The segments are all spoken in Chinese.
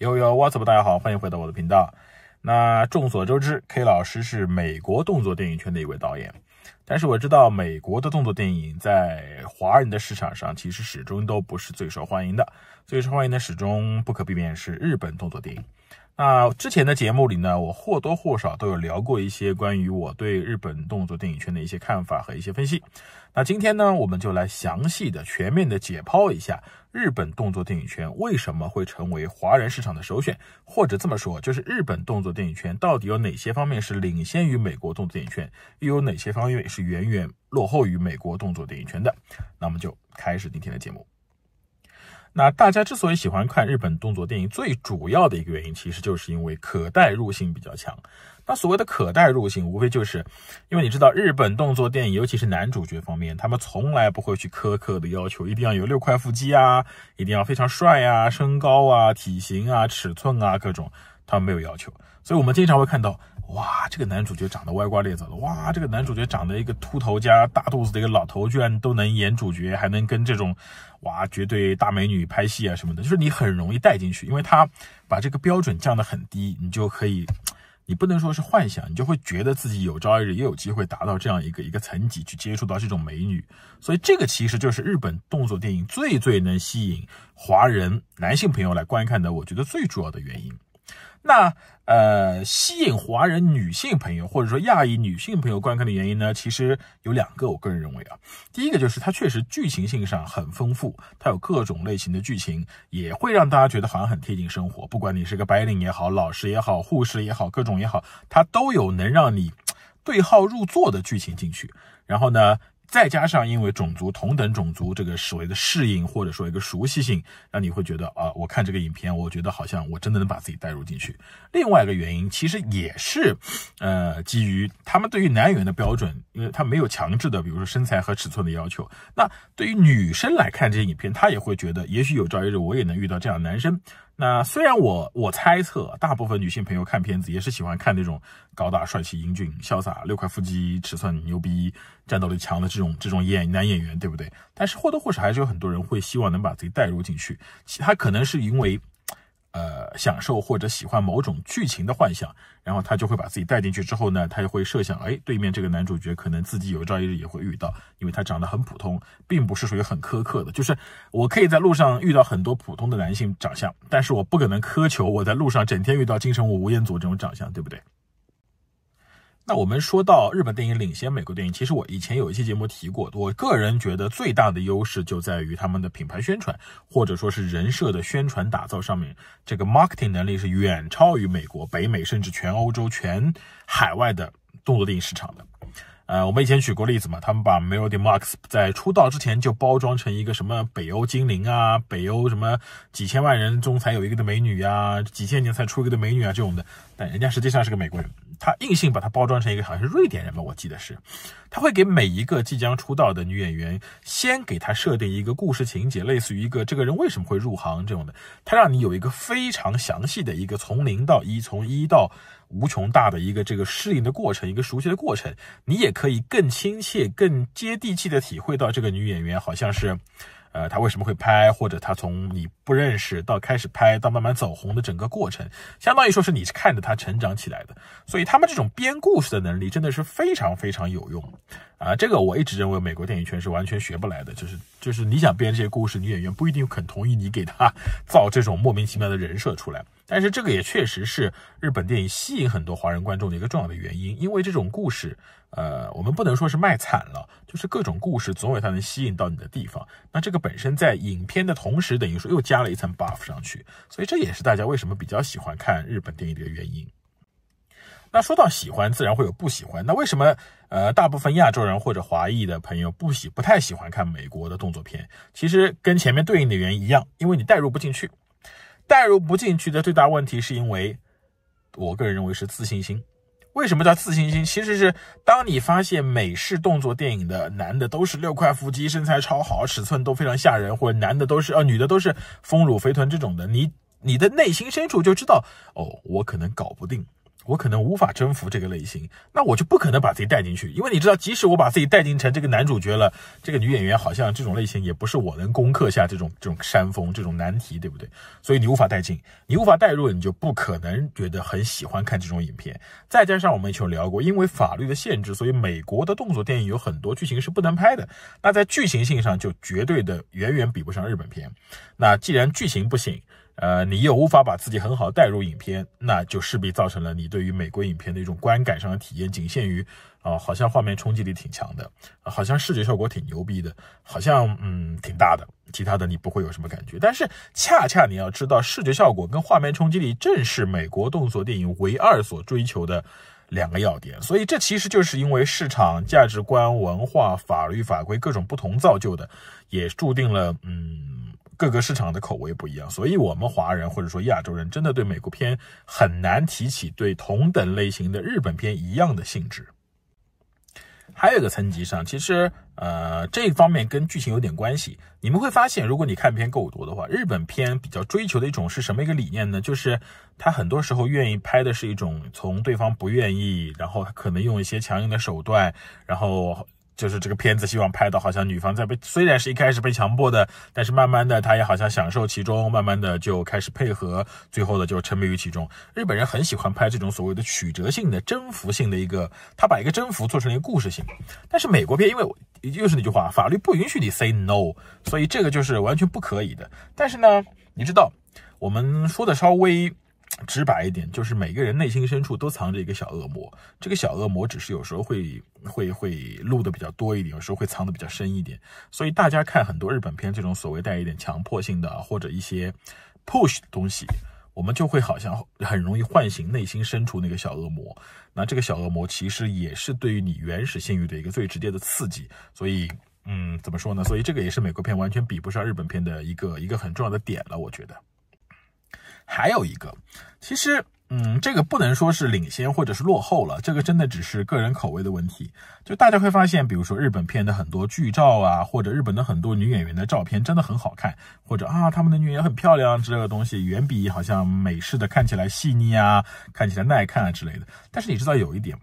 YoYo，What's up？大家好，欢迎回到我的频道。那众所周知，K 老师是美国动作电影圈的一位导演，但是我知道美国的动作电影在华人的市场上其实始终都不是最受欢迎的，最受欢迎的始终不可避免是日本动作电影。那之前的节目里呢，我或多或少都有聊过一些关于我对日本动作电影圈的一些看法和一些分析。那今天呢，我们就来详细的、全面的解剖一下日本动作电影圈为什么会成为华人市场的首选，或者这么说，就是日本动作电影圈到底有哪些方面是领先于美国动作电影圈，又有哪些方面是远远落后于美国动作电影圈的。那么，就开始今天的节目。那大家之所以喜欢看日本动作电影，最主要的一个原因，其实就是因为可代入性比较强。那所谓的可代入性，无非就是因为你知道，日本动作电影，尤其是男主角方面，他们从来不会去苛刻的要求，一定要有六块腹肌啊，一定要非常帅啊，身高啊，体型啊，尺寸啊，各种。他们没有要求，所以我们经常会看到，哇，这个男主角长得歪瓜裂枣的，哇，这个男主角长得一个秃头加大肚子的一个老头，居然都能演主角，还能跟这种哇绝对大美女拍戏啊什么的，就是你很容易带进去，因为他把这个标准降得很低，你就可以，你不能说是幻想，你就会觉得自己有朝一日也有机会达到这样一个一个层级去接触到这种美女，所以这个其实就是日本动作电影最最能吸引华人男性朋友来观看的，我觉得最主要的原因。那呃，吸引华人女性朋友或者说亚裔女性朋友观看的原因呢，其实有两个。我个人认为啊，第一个就是它确实剧情性上很丰富，它有各种类型的剧情，也会让大家觉得好像很贴近生活。不管你是个白领也好，老师也好，护士也好，各种也好，它都有能让你 对号入座的剧情进去。然后呢？再加上，因为种族同等种族这个所谓的适应，或者说一个熟悉性，让你会觉得啊，我看这个影片，我觉得好像我真的能把自己带入进去。另外一个原因，其实也是，呃，基于。他们对于男演员的标准，因为他没有强制的，比如说身材和尺寸的要求。那对于女生来看这些影片，她也会觉得，也许有朝一日我也能遇到这样的男生。那虽然我我猜测，大部分女性朋友看片子也是喜欢看那种高大帅气、英俊、潇洒、六块腹肌、尺寸牛逼、战斗力强的这种这种演男演员，对不对？但是或多或少还是有很多人会希望能把自己带入进去。其他可能是因为。呃，享受或者喜欢某种剧情的幻想，然后他就会把自己带进去。之后呢，他就会设想，哎，对面这个男主角可能自己有朝一日也会遇到，因为他长得很普通，并不是属于很苛刻的。就是我可以在路上遇到很多普通的男性长相，但是我不可能苛求我在路上整天遇到金城武、吴彦祖这种长相，对不对？那我们说到日本电影领先美国电影，其实我以前有一期节目提过，我个人觉得最大的优势就在于他们的品牌宣传，或者说是人设的宣传打造上面，这个 marketing 能力是远超于美国、北美甚至全欧洲、全海外的动作电影市场的。呃，我们以前举过例子嘛，他们把 Melody Max 在出道之前就包装成一个什么北欧精灵啊，北欧什么几千万人中才有一个的美女呀，几千年才出一个的美女啊，这种的。但人家实际上是个美国人，他硬性把他包装成一个好像是瑞典人吧，我记得是。他会给每一个即将出道的女演员，先给他设定一个故事情节，类似于一个这个人为什么会入行这种的。他让你有一个非常详细的一个从零到一，从一到无穷大的一个这个适应的过程，一个熟悉的过程。你也可以更亲切、更接地气的体会到这个女演员好像是。呃，他为什么会拍，或者他从你不认识到开始拍到慢慢走红的整个过程，相当于说是你是看着他成长起来的。所以他们这种编故事的能力真的是非常非常有用啊！这个我一直认为美国电影圈是完全学不来的，就是就是你想编这些故事，女演员不一定肯同意你给她造这种莫名其妙的人设出来。但是这个也确实是日本电影吸引很多华人观众的一个重要的原因，因为这种故事。呃，我们不能说是卖惨了，就是各种故事总有它能吸引到你的地方。那这个本身在影片的同时，等于说又加了一层 buff 上去，所以这也是大家为什么比较喜欢看日本电影的原因。那说到喜欢，自然会有不喜欢。那为什么呃大部分亚洲人或者华裔的朋友不喜不太喜欢看美国的动作片？其实跟前面对应的原因一样，因为你代入不进去。代入不进去的最大问题是因为，我个人认为是自信心。为什么叫自信心？其实是当你发现美式动作电影的男的都是六块腹肌，身材超好，尺寸都非常吓人，或者男的都是呃女的都是丰乳肥臀这种的，你你的内心深处就知道，哦，我可能搞不定。我可能无法征服这个类型，那我就不可能把自己带进去，因为你知道，即使我把自己带进成这个男主角了，这个女演员好像这种类型也不是我能攻克下这种这种山峰这种难题，对不对？所以你无法带进，你无法带入，你就不可能觉得很喜欢看这种影片。再加上我们以前聊过，因为法律的限制，所以美国的动作电影有很多剧情是不能拍的，那在剧情性上就绝对的远远比不上日本片。那既然剧情不行，呃，你又无法把自己很好带入影片，那就势必造成了你对于美国影片的一种观感上的体验，仅限于啊，好像画面冲击力挺强的，好像视觉效果挺牛逼的，好像嗯挺大的，其他的你不会有什么感觉。但是恰恰你要知道，视觉效果跟画面冲击力正是美国动作电影唯二所追求的两个要点。所以这其实就是因为市场价值观、文化、法律法规各种不同造就的，也注定了嗯。各个市场的口味不一样，所以我们华人或者说亚洲人真的对美国片很难提起对同等类型的日本片一样的兴致。还有一个层级上，其实呃这方面跟剧情有点关系。你们会发现，如果你看片够多的话，日本片比较追求的一种是什么一个理念呢？就是他很多时候愿意拍的是一种从对方不愿意，然后可能用一些强硬的手段，然后。就是这个片子，希望拍的好像女方在被，虽然是一开始被强迫的，但是慢慢的她也好像享受其中，慢慢的就开始配合，最后的就沉迷于其中。日本人很喜欢拍这种所谓的曲折性的征服性的一个，他把一个征服做成一个故事性。但是美国片，因为又是那句话，法律不允许你 say no，所以这个就是完全不可以的。但是呢，你知道，我们说的稍微。直白一点，就是每个人内心深处都藏着一个小恶魔，这个小恶魔只是有时候会会会露的比较多一点，有时候会藏的比较深一点。所以大家看很多日本片这种所谓带一点强迫性的或者一些 push 的东西，我们就会好像很容易唤醒内心深处那个小恶魔。那这个小恶魔其实也是对于你原始性欲的一个最直接的刺激。所以，嗯，怎么说呢？所以这个也是美国片完全比不上日本片的一个一个很重要的点了，我觉得。还有一个，其实，嗯，这个不能说是领先或者是落后了，这个真的只是个人口味的问题。就大家会发现，比如说日本片的很多剧照啊，或者日本的很多女演员的照片，真的很好看，或者啊，他们的女演员很漂亮之类的东西，远比好像美式的看起来细腻啊，看起来耐看啊之类的。但是你知道有一点。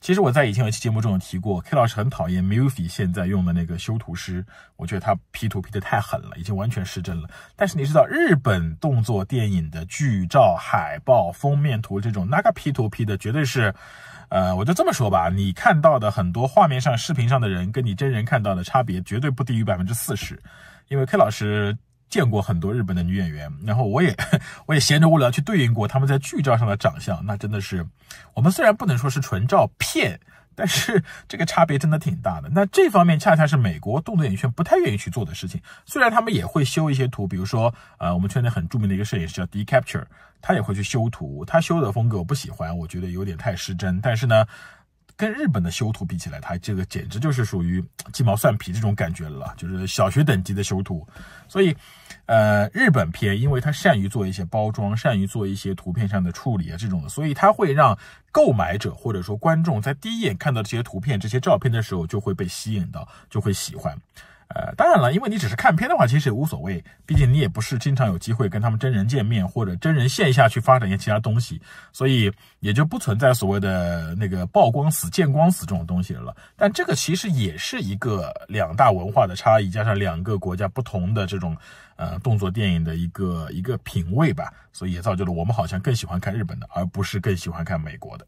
其实我在以前有一期节目中有提过，K 老师很讨厌 Mufi 现在用的那个修图师，我觉得他 P 图 P 的太狠了，已经完全失真了。但是你知道，日本动作电影的剧照、海报、封面图这种，那个 P 图 P 的绝对是，呃，我就这么说吧，你看到的很多画面上、视频上的人，跟你真人看到的差别绝对不低于百分之四十，因为 K 老师。见过很多日本的女演员，然后我也 我也闲着无聊去对应过他们在剧照上的长相，那真的是，我们虽然不能说是纯照片，但是这个差别真的挺大的。那这方面恰恰是美国动作艺圈不太愿意去做的事情，虽然他们也会修一些图，比如说，呃，我们圈内很著名的一个摄影师叫 Decapture，他也会去修图，他修的风格我不喜欢，我觉得有点太失真，但是呢。跟日本的修图比起来，它这个简直就是属于鸡毛蒜皮这种感觉了，就是小学等级的修图。所以，呃，日本片因为它善于做一些包装，善于做一些图片上的处理啊这种的，所以它会让购买者或者说观众在第一眼看到这些图片、这些照片的时候就会被吸引到，就会喜欢。呃，当然了，因为你只是看片的话，其实也无所谓，毕竟你也不是经常有机会跟他们真人见面或者真人线下去发展一些其他东西，所以也就不存在所谓的那个曝光死、见光死这种东西了。但这个其实也是一个两大文化的差异，加上两个国家不同的这种呃动作电影的一个一个品味吧，所以也造就了我们好像更喜欢看日本的，而不是更喜欢看美国的。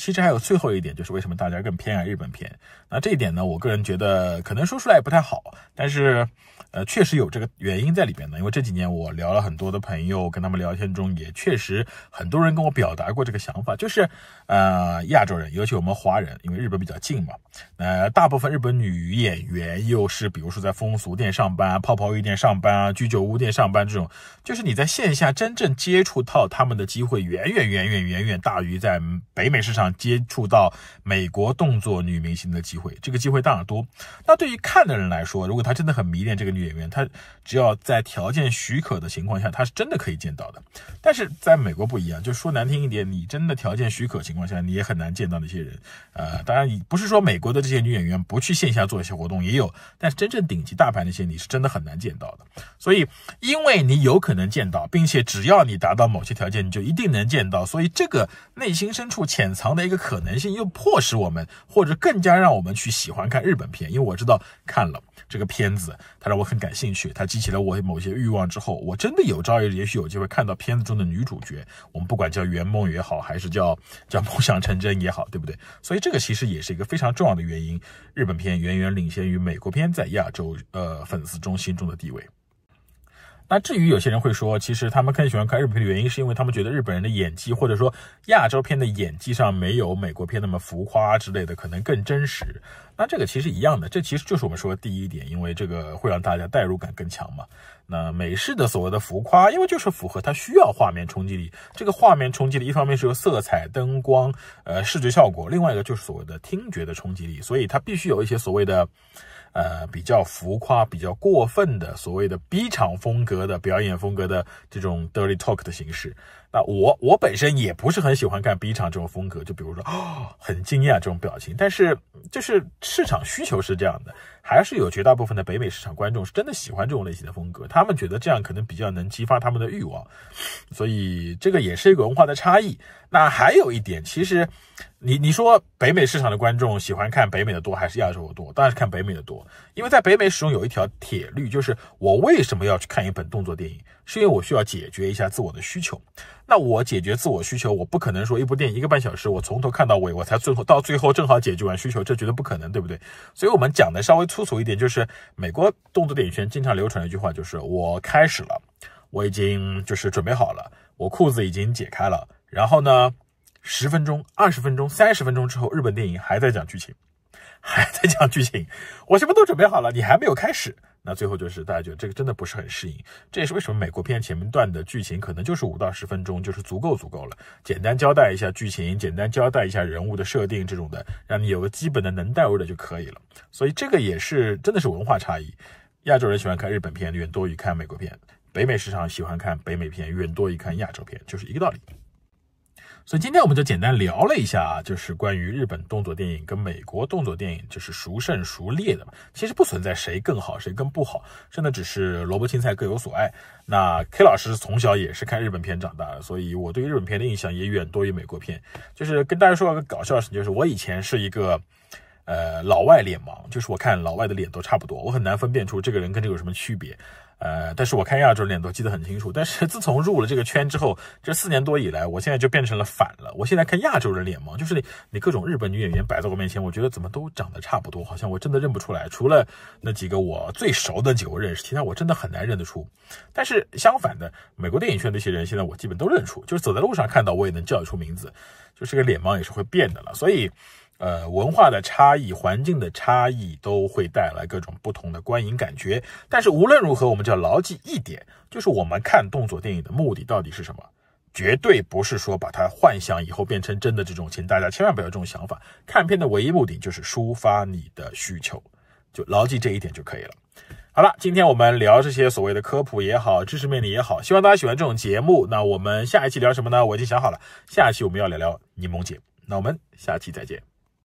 其实还有最后一点，就是为什么大家更偏爱日本片？那这一点呢，我个人觉得可能说出来也不太好，但是，呃，确实有这个原因在里边的。因为这几年我聊了很多的朋友，跟他们聊天中也确实很多人跟我表达过这个想法，就是，呃，亚洲人，尤其我们华人，因为日本比较近嘛，呃，大部分日本女演员又是比如说在风俗店上班、泡泡浴店上班、居酒屋店上班这种，就是你在线下真正接触到他们的机会，远远远远远远大于在北美市场。接触到美国动作女明星的机会，这个机会当然多。那对于看的人来说，如果他真的很迷恋这个女演员，他只要在条件许可的情况下，他是真的可以见到的。但是在美国不一样，就说难听一点，你真的条件许可情况下，你也很难见到那些人。呃，当然，你不是说美国的这些女演员不去线下做一些活动也有，但是真正顶级大牌那些，你是真的很难见到的。所以，因为你有可能见到，并且只要你达到某些条件，你就一定能见到。所以，这个内心深处潜藏的。一个可能性又迫使我们，或者更加让我们去喜欢看日本片，因为我知道看了这个片子，它让我很感兴趣，它激起了我某些欲望。之后，我真的有朝一日也许有机会看到片子中的女主角，我们不管叫圆梦也好，还是叫叫梦想成真也好，对不对？所以这个其实也是一个非常重要的原因，日本片远远领先于美国片在亚洲呃粉丝中心中的地位。那至于有些人会说，其实他们更喜欢看日本片的原因，是因为他们觉得日本人的演技，或者说亚洲片的演技上没有美国片那么浮夸之类的，可能更真实。那这个其实一样的，这其实就是我们说的第一点，因为这个会让大家代入感更强嘛。那美式的所谓的浮夸，因为就是符合它需要画面冲击力。这个画面冲击力一方面是由色彩、灯光、呃视觉效果，另外一个就是所谓的听觉的冲击力，所以它必须有一些所谓的。呃，比较浮夸、比较过分的所谓的 B 场风格的表演风格的这种 dirty talk 的形式。那我我本身也不是很喜欢看 B 场这种风格，就比如说哦很惊讶这种表情，但是就是市场需求是这样的，还是有绝大部分的北美市场观众是真的喜欢这种类型的风格，他们觉得这样可能比较能激发他们的欲望，所以这个也是一个文化的差异。那还有一点，其实你你说北美市场的观众喜欢看北美的多还是亚洲的多？当然是看北美的多，因为在北美始终有一条铁律，就是我为什么要去看一本动作电影？是因为我需要解决一下自我的需求，那我解决自我需求，我不可能说一部电影一个半小时，我从头看到尾，我才最后到最后正好解决完需求，这绝对不可能，对不对？所以我们讲的稍微粗俗一点，就是美国动作电影圈经常流传的一句话，就是我开始了，我已经就是准备好了，我裤子已经解开了，然后呢，十分钟、二十分钟、三十分钟之后，日本电影还在讲剧情。还在讲剧情，我什么都准备好了，你还没有开始。那最后就是大家觉得这个真的不是很适应，这也是为什么美国片前面段的剧情可能就是五到十分钟，就是足够足够了，简单交代一下剧情，简单交代一下人物的设定这种的，让你有个基本的能带入的就可以了。所以这个也是真的是文化差异，亚洲人喜欢看日本片远多于看美国片，北美市场喜欢看北美片远多于看亚洲片，就是一个道理。所以今天我们就简单聊了一下，就是关于日本动作电影跟美国动作电影，就是孰胜孰劣的嘛。其实不存在谁更好谁更不好，真的只是萝卜青菜各有所爱。那 K 老师从小也是看日本片长大，的，所以我对日本片的印象也远多于美国片。就是跟大家说一个搞笑的事，就是我以前是一个呃老外脸盲，就是我看老外的脸都差不多，我很难分辨出这个人跟这个有什么区别。呃，但是我看亚洲脸都记得很清楚。但是自从入了这个圈之后，这四年多以来，我现在就变成了反了。我现在看亚洲人脸盲，就是你你各种日本女演员摆在我面前，我觉得怎么都长得差不多，好像我真的认不出来。除了那几个我最熟的几个认识，其他我真的很难认得出。但是相反的，美国电影圈那些人现在我基本都认出，就是走在路上看到我也能叫得出名字，就是个脸盲也是会变的了。所以。呃，文化的差异、环境的差异都会带来各种不同的观影感觉。但是无论如何，我们就要牢记一点，就是我们看动作电影的目的到底是什么？绝对不是说把它幻想以后变成真的这种，请大家千万不要这种想法。看片的唯一目的就是抒发你的需求，就牢记这一点就可以了。好了，今天我们聊这些所谓的科普也好，知识面的也好，希望大家喜欢这种节目。那我们下一期聊什么呢？我已经想好了，下一期我们要聊聊柠檬姐。那我们下期再见。